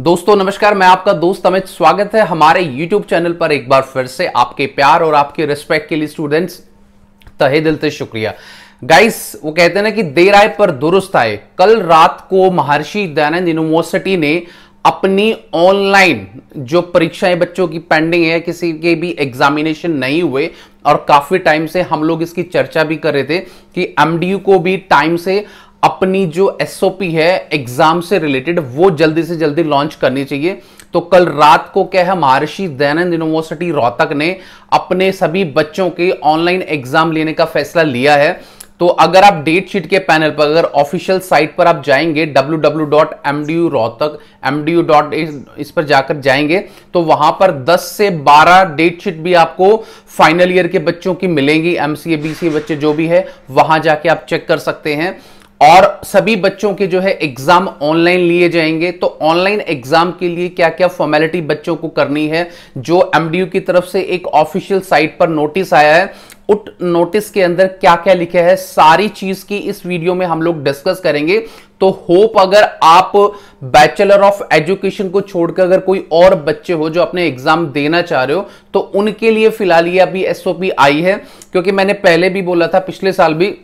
दोस्तों नमस्कार मैं आपका दोस्त अमित स्वागत है हमारे YouTube चैनल पर एक बार फिर से आपके प्यार और आपके रिस्पेक्ट के लिए स्टूडेंट्स तहे दिल से शुक्रिया गाइस वो कहते हैं ना कि देर आए पर दुरुस्त आए कल रात को महर्षि दयानंद यूनिवर्सिटी ने अपनी ऑनलाइन जो परीक्षाएं बच्चों की पेंडिंग है किसी के भी एग्जामिनेशन नहीं हुए और काफी टाइम से हम लोग इसकी चर्चा भी कर रहे थे कि एमडीयू को भी टाइम से अपनी जो एसओपी है एग्जाम से रिलेटेड वो जल्दी से जल्दी लॉन्च करनी चाहिए तो कल रात को क्या है महर्षि दयानंद यूनिवर्सिटी रोहतक ने अपने सभी बच्चों के ऑनलाइन एग्जाम लेने का फैसला लिया है तो अगर आप डेट शीट के पैनल पर अगर ऑफिशियल साइट पर आप जाएंगे W W dot M D U Rohtak M D U dot इस पर जाकर जाएंगे तो वहां पर 10 से 12 डेट शीट भी आपको फाइनल ईयर के बच्चों की मिलेंगी एमसीए सी बच्चे जो भी है वहां जाके आप चेक कर सकते हैं और सभी बच्चों के जो है एग्जाम ऑनलाइन लिए जाएंगे तो ऑनलाइन एग्जाम के लिए क्या क्या फॉर्मेलिटी बच्चों को करनी है जो एमडीयू की तरफ से एक ऑफिशियल साइट पर नोटिस आया है उट नोटिस के अंदर क्या क्या लिखे है सारी चीज की इस वीडियो में हम लोग डिस्कस करेंगे तो होप अगर आप बैचलर ऑफ एजुकेशन को छोड़कर अगर कोई और बच्चे हो जो अपने एग्जाम देना चाह रहे हो तो उनके लिए फिलहाल ये अभी एसओपी आई है क्योंकि मैंने पहले भी बोला था पिछले साल भी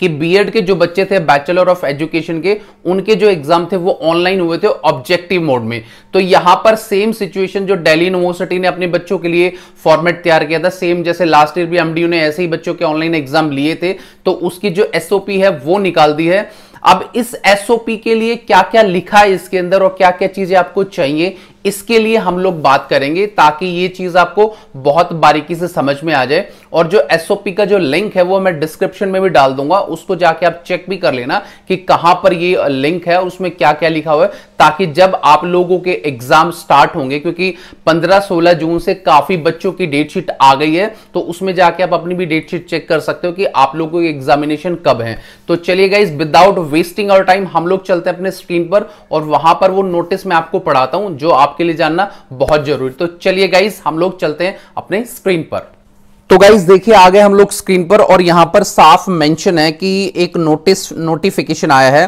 कि बीएड के जो बच्चे थे बैचलर ऑफ एजुकेशन के उनके जो एग्जाम थे वो ऑनलाइन हुए थे ऑब्जेक्टिव मोड में तो यहां पर सेम सिचुएशन जो दिल्ली यूनिवर्सिटी ने अपने बच्चों के लिए फॉर्मेट तैयार किया था सेम जैसे लास्ट ईयर भी एमडीयू ने ऐसे ही बच्चों के ऑनलाइन एग्जाम लिए थे तो उसकी जो एसओपी है वो निकाल दी है अब इस एसओपी के लिए क्या क्या लिखा है इसके अंदर और क्या क्या चीजें आपको चाहिए इसके लिए हम लोग बात करेंगे ताकि ये चीज आपको बहुत बारीकी से समझ में आ जाए और जो एसओपी का जो लिंक है वो मैं डिस्क्रिप्शन में भी डाल दूंगा उसको जाके आप चेक भी कर लेना कि कहां पर ये लिंक है उसमें क्या क्या लिखा हुआ है ताकि जब आप लोगों के एग्जाम स्टार्ट होंगे क्योंकि 15-16 जून से काफी बच्चों की डेटशीट आ गई है तो उसमें जाके आप अपनी भी डेटशीट चेक कर सकते हो कि आप लोगों के एग्जामिनेशन कब है तो चलिए guys without wasting our time हम लोग चलते हैं अपने स्क्रीन पर और वहां पर वो नोटिस मैं आपको पढ़ाता हूं जो आप आपके लिए जानना बहुत जरूरी तो चलिए गाइज हम लोग चलते हैं अपने स्क्रीन पर तो गाइज देखिए आ गए हम लोग स्क्रीन पर और यहां पर साफ मेंशन है कि एक नोटिस नोटिफिकेशन आया है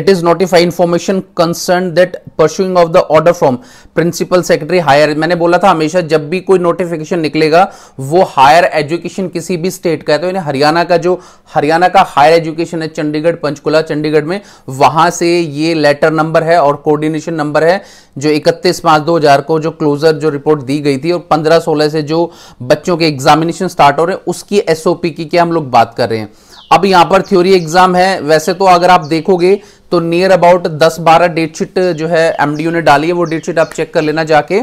it is notify information concern that pursuing of the order from principal secretary higher मैंने बोला था हमेशा जब भी कोई नोटिफिकेशन निकलेगा वो हायर एजुकेशन किसी भी स्टेट का है तो यानी हरियाणा का जो हरियाणा का हायर एजुकेशन है चंडीगढ़ पंचकुला चंडीगढ़ में वहां से ये लेटर नंबर है और कोऑर्डिनेशन नंबर है जो 31 मार्च 2000 को जो क्लोजर जो रिपोर्ट दी गई थी और 15 16 से जो बच्चों के एग्जामिनेशन स्टार्ट हो रहे हैं उसकी एसओपी की क्या हम लोग बात कर रहे हैं अब यहां पर थ्योरी एग्जाम है वैसे तो अगर आप देखोगे तो नियर अबाउट 10-12 डेट शीट जो है एमडीयू ने डाली है वो डेट शीट आप चेक कर लेना जाके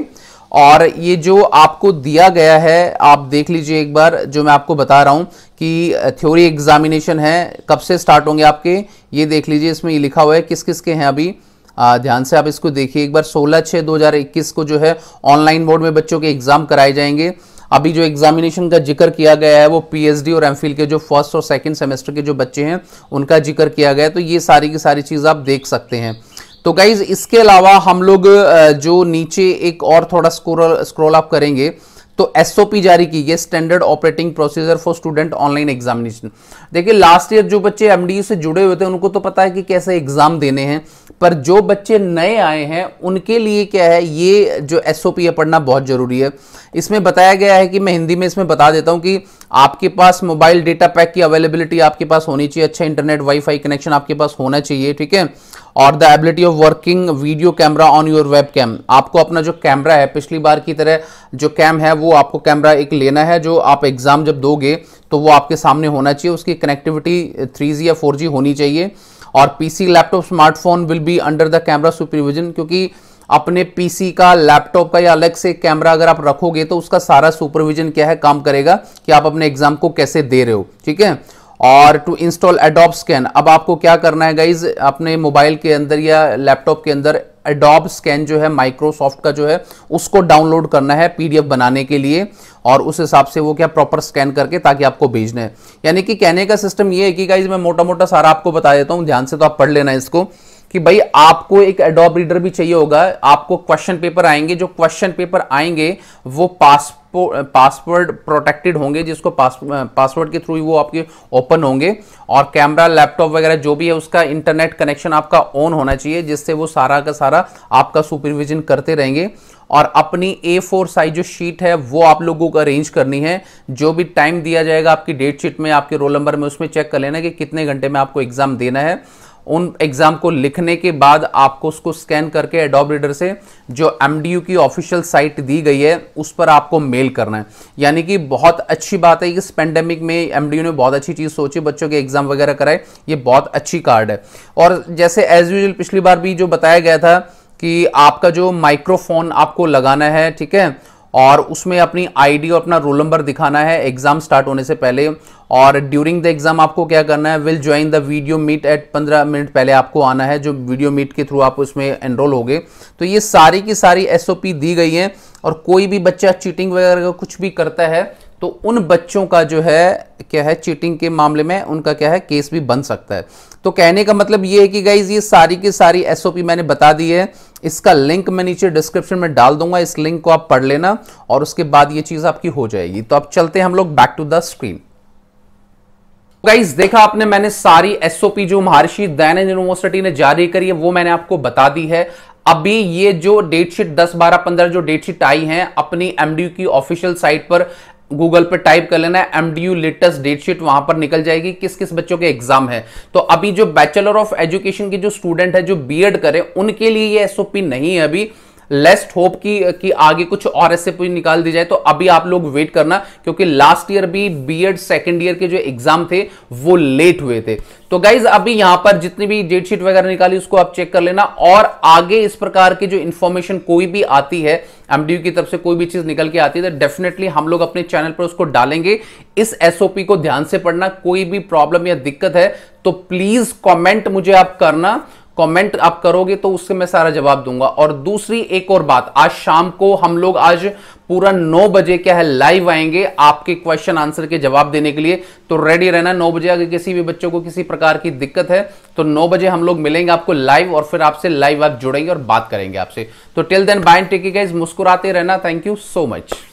और ये जो आपको दिया गया है आप देख लीजिए एक बार जो मैं आपको बता रहा हूँ कि थ्योरी एग्जामिनेशन है कब से स्टार्ट होंगे आपके ये देख लीजिए इसमें ये लिखा हुआ है किस किस के हैं अभी ध्यान से आप इसको देखिए एक बार 16 छः 2021 को जो है ऑनलाइन मोड में बच्चों के एग्ज़ाम कराए जाएंगे अभी जो एग्जामिनेशन का जिक्र किया गया है वो पीएचडी और एमफिल के जो फर्स्ट और सेकंड सेमेस्टर के जो बच्चे हैं उनका जिक्र किया गया है तो ये सारी की सारी चीज़ आप देख सकते हैं तो गाइज इसके अलावा हम लोग जो नीचे एक और थोड़ा स्क्रोल स्क्रोल आप करेंगे तो एसओपी जारी की गई standard operating procedure for student online examination देखिए लास्ट ईयर जो बच्चे एमडी e से जुड़े हुए थे उनको तो पता है कि कैसे एग्जाम देने हैं पर जो बच्चे नए आए हैं उनके लिए क्या है ये जो एसओपी है पढ़ना बहुत जरूरी है इसमें बताया गया है कि मैं हिंदी में इसमें बता देता हूं कि आपके पास मोबाइल डेटा पैक की अवेलेबिलिटी आपके पास होनी चाहिए अच्छा इंटरनेट वाईफाई कनेक्शन आपके पास होना चाहिए ठीक है और the ability of working video camera on your web cam आपको अपना जो कैमरा है पिछली बार की तरह जो कैम है वो आपको कैमरा एक लेना है जो आप एग्ज़ाम जब दोगे तो वो आपके सामने होना चाहिए उसकी कनेक्टिविटी थ्री या फोर होनी चाहिए और PC laptop smartphone will be under the camera supervision क्योंकि अपने पीसी का लैपटॉप का या अलग से कैमरा अगर आप रखोगे तो उसका सारा सुपरविजन क्या है काम करेगा कि आप अपने एग्जाम को कैसे दे रहे हो ठीक है और टू इंस्टॉल एडोब स्कैन अब आपको क्या करना है गाइज अपने मोबाइल के अंदर या लैपटॉप के अंदर एडोब स्कैन जो है माइक्रोसॉफ्ट का जो है उसको डाउनलोड करना है पीडीएफ बनाने के लिए और उस हिसाब से वो क्या प्रॉपर स्कैन करके ताकि आपको भेजना है यानी कि कहने का सिस्टम ये है कि गाइज मैं मोटा मोटा सारा आपको बता देता हूँ ध्यान से तो आप पढ़ लेना इसको कि भाई आपको एक एडोब रीडर भी चाहिए होगा आपको क्वेश्चन पेपर आएंगे जो क्वेश्चन पेपर आएंगे वो पास पासवर्ड प्रोटेक्टेड होंगे जिसको पासवर्ड के थ्रू वो आपके ओपन होंगे और कैमरा लैपटॉप वगैरह जो भी है उसका इंटरनेट कनेक्शन आपका ऑन होना चाहिए जिससे वो सारा का सारा आपका सुपरविजन करते रहेंगे और अपनी ए फोर साइज जो शीट है वो आप लोगों को अरेंज करनी है जो भी टाइम दिया जाएगा आपकी डेट शीट में आपके रोल नंबर में उसमें चेक कर लेना कि कितने घंटे में आपको एग्जाम देना है उन एग्जाम को लिखने के बाद आपको उसको स्कैन करके एडोब रीडर से जो एम की ऑफिशियल साइट दी गई है उस पर आपको मेल करना है यानी कि बहुत अच्छी बात है इस पेंडेमिक में एम ने बहुत अच्छी चीज़ सोची बच्चों के एग्जाम वगैरह कराए ये बहुत अच्छी कार्ड है और जैसे एज यूजल पिछली बार भी जो बताया गया था कि आपका जो माइक्रोफोन आपको लगाना है ठीक है और उसमें अपनी आईडी और अपना रोल नंबर दिखाना है एग्जाम स्टार्ट होने से पहले और ड्यूरिंग द एग्जाम आपको क्या करना है will join the video meet at 15 minute पहले आपको आना है जो वीडियो मीट के थ्रू आप उसमें एनरोल होगे तो ये सारी की सारी एसओपी दी गई है और कोई भी बच्चा चीटिंग वगैरह कुछ भी करता है तो उन बच्चों का जो है क्या है चीटिंग के मामले में उनका क्या है केस भी बन सकता है तो कहने का मतलब ये है कि गाइज ये सारी की सारी एसओपी मैंने बता दी है इसका लिंक मैं नीचे डिस्क्रिप्शन में डाल दूंगा इस लिंक को आप पढ़ लेना और उसके बाद ये चीज़ आपकी हो जाएगी तो अब चलते हैं हम लोग back to the screen guys देखा आपने मैंने सारी एसओपी जो महर्षि दयानंद यूनिवर्सिटी ने जारी करी है वो मैंने आपको बता दी है अभी ये जो डेटशीट 10, 12, 15 जो डेटशीट आई हैं अपनी एमडीयू की ऑफिशियल साइट पर गूगल पर टाइप कर लेना M D U latest date sheet वहां पर निकल जाएगी किस किस बच्चों के एग्जाम है तो अभी जो बैचलर ऑफ एजुकेशन के जो स्टूडेंट है जो एड करें उनके लिए ये एसओपी नहीं है अभी लेस्ट होप की कि आगे कुछ और ऐसे निकाल दी जाए तो अभी आप लोग वेट करना क्योंकि लास्ट ईयर भी बीएड सेकेंड ईयर के जो एग्जाम थे वो लेट हुए थे तो गाइज अभी यहां पर जितनी भी डेटशीट वगैरह निकाली उसको आप चेक कर लेना और आगे इस प्रकार की जो इंफॉर्मेशन कोई भी आती है एमडीयू की तरफ से कोई भी चीज निकल के आती है तो डेफिनेटली हम लोग अपने चैनल पर उसको डालेंगे इस एसओपी को ध्यान से पढ़ना कोई भी प्रॉब्लम या दिक्कत है तो प्लीज कमेंट मुझे आप करना कमेंट आप करोगे तो उससे मैं सारा जवाब दूंगा और दूसरी एक और बात आज शाम को हम लोग आज पूरा नौ बजे क्या है लाइव आएंगे आपके क्वेश्चन आंसर के जवाब देने के लिए तो रेडी रहना नौ बजे अगर किसी भी बच्चों को किसी प्रकार की दिक्कत है तो नौ बजे हम लोग मिलेंगे आपको लाइव और फिर आपसे लाइव आप जुड़ेंगे और बात करेंगे आपसे तो till then bye take guys मुस्कुराते रहना थैंक यू सो मच